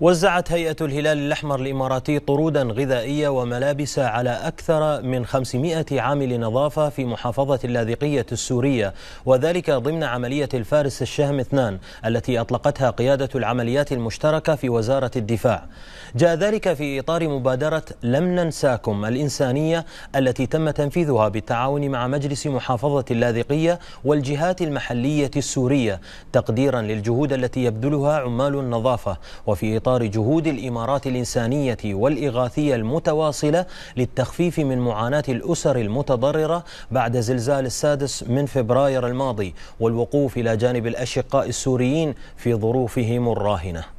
وزعت هيئة الهلال الأحمر الإماراتي طرودا غذائية وملابس على أكثر من 500 عامل نظافة في محافظة اللاذقية السورية وذلك ضمن عملية الفارس الشهم اثنان التي أطلقتها قيادة العمليات المشتركة في وزارة الدفاع جاء ذلك في إطار مبادرة لم ننساكم الإنسانية التي تم تنفيذها بالتعاون مع مجلس محافظة اللاذقية والجهات المحلية السورية تقديرا للجهود التي يبذلها عمال النظافة وفي إطار جهود الإمارات الإنسانية والإغاثية المتواصلة للتخفيف من معاناة الأسر المتضررة بعد زلزال السادس من فبراير الماضي والوقوف إلى جانب الأشقاء السوريين في ظروفهم الراهنه